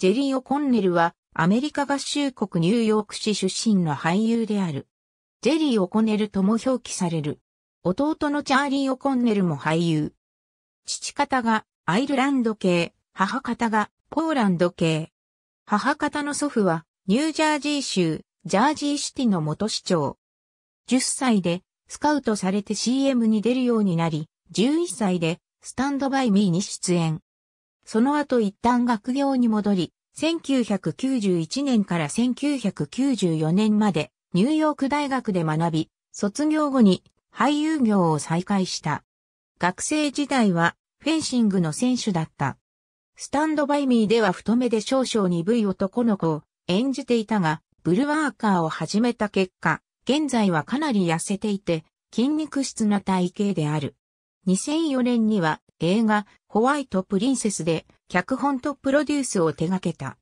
ジェリー・オ・コンネルは、アメリカ合衆国ニューヨーク市出身の俳優である。ジェリー・オコネルとも表記される。弟のチャーリー・オコンネルも俳優。父方がアイルランド系、母方がポーランド系。母方の祖父はニュージャージー州、ジャージーシティの元市長。10歳でスカウトされて CM に出るようになり、11歳でスタンドバイミーに出演。その後一旦学業に戻り、1991年から1994年までニューヨーク大学で学び、卒業後に俳優業を再開した。学生時代はフェンシングの選手だった。スタンドバイミーでは太めで少々鈍い男の子を演じていたが、ブルワーカーを始めた結果、現在はかなり痩せていて、筋肉質な体型である。2004年には映画、ホワイトプリンセスで脚本とプロデュースを手掛けた。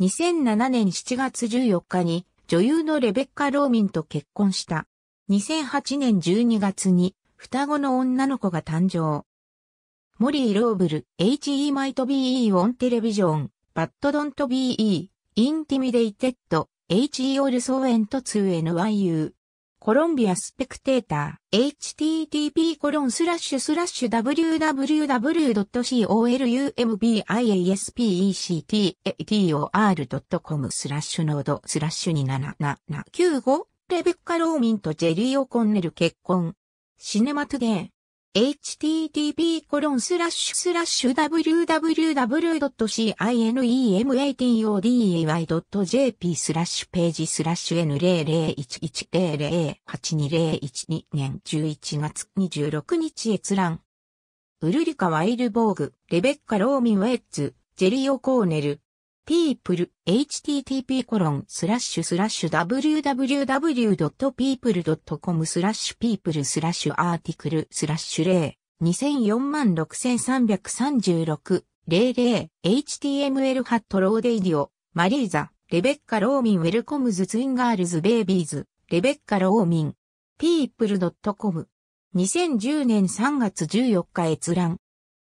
2007年7月14日に女優のレベッカ・ローミンと結婚した。2008年12月に双子の女の子が誕生。モリー・ローブル、H.E. マイト・ Be オン・テレビジョン、バッド・ドント・ Be インティミデイテッド、H.E. ルソー・エント・ツー・ n y u コロンビアスペクテーター、http コロンスラッシュスラッシュ www.columbiaspect.com o r スラッシュノードスラッシュ27795レベッカ・ローミンとジェリー・オコンネル結婚。シネマトゥデー。http://www.cinematoday.jp スラッシュページスラッシュ N00110082012 年11月26日閲覧。ウルリカ・ワイルボーグ、レベッカ・ローミン・ウェッツ、ジェリオ・コーネル、people.http://www.people.com スラッシュ people スラッシュアーティクルスラッシュ例 204633600HTML ハットローデイディオマリーザレベッカ・ローミンウェルコムズツインガールズベイビーズレベッカ・ローミン people.com 2010年3月14日閲覧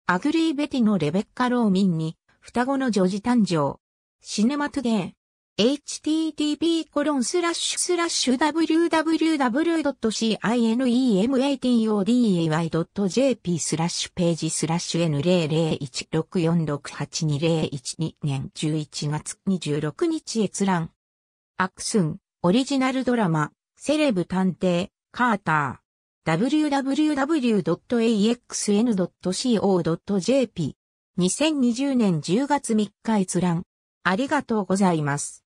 アグリーベティのレベッカ・ローミンに双子の女児誕生。シネマトゥデイ。http コロンスラッシュスラッシュ www.cinematoday.jp スラッシュページスラッシュ N00164682012 年11月26日閲覧。アクスン、オリジナルドラマ、セレブ探偵、カーター。www.axn.co.jp 2020年10月3日閲覧。ありがとうございます。